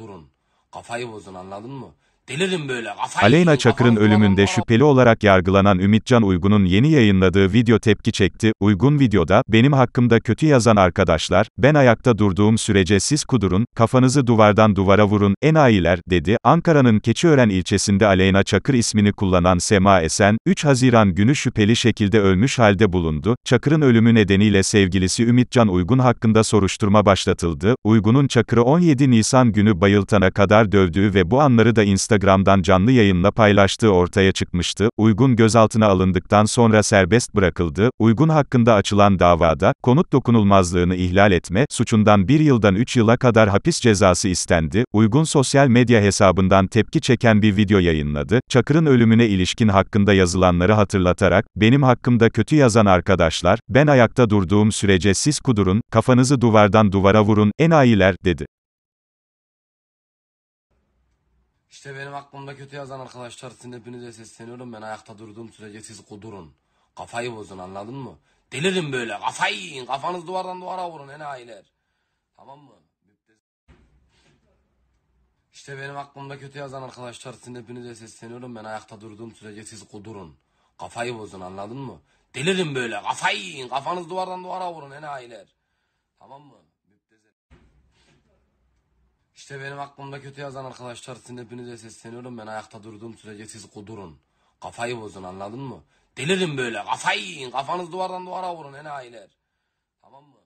durun. Kafayı bozun anladın mı? Delirim böyle. Kafayı Aleyna Çakır'ın ölümünde şüpheli olarak yargılanan Ümitcan Uygun'un yeni yayınladığı video tepki çekti. Uygun videoda, benim hakkımda kötü yazan arkadaşlar, ben ayakta durduğum sürece siz kudurun, kafanızı duvardan duvara vurun, enayiler, dedi. Ankara'nın Keçiören ilçesinde Aleyna Çakır ismini kullanan Sema Esen, 3 Haziran günü şüpheli şekilde ölmüş halde bulundu. Çakır'ın ölümü nedeniyle sevgilisi Ümitcan Uygun hakkında soruşturma başlatıldı. Uygun'un Çakır'ı 17 Nisan günü bayıltana kadar dövdüğü ve bu anları da Instagram'da Instagram'dan canlı yayınla paylaştığı ortaya çıkmıştı. Uygun gözaltına alındıktan sonra serbest bırakıldı. Uygun hakkında açılan davada, konut dokunulmazlığını ihlal etme, suçundan bir yıldan 3 yıla kadar hapis cezası istendi. Uygun sosyal medya hesabından tepki çeken bir video yayınladı. Çakır'ın ölümüne ilişkin hakkında yazılanları hatırlatarak, benim hakkımda kötü yazan arkadaşlar, ben ayakta durduğum sürece siz kudurun, kafanızı duvardan duvara vurun, enayiler, dedi. İşte benim aklımda kötü yazan arkadaşlar sizin hepinize sesleniyorum. Ben ayakta durduğum sürece siz kudurun. Kafayı bozun anladın mı? Delirin böyle kafayı yiyin. Kafanız duvardan duvara vurun enayiler. Tamam mı? İşte benim aklımda kötü yazan arkadaşlar sizin hepinize sesleniyorum. Ben ayakta durduğum sürece siz kudurun. Kafayı bozun anladın mı? Delirin böyle kafayı yiyin. Kafanız duvardan duvara vurun enayiler. Tamam mı? İşte benim aklımda kötü yazan arkadaşlar sizin hepinize sesleniyorum. Ben ayakta durduğum sürece siz kudurun. Kafayı bozun anladın mı? Delirin böyle kafayı yiyin. Kafanız duvardan duvara vurun enayiler. Tamam mı?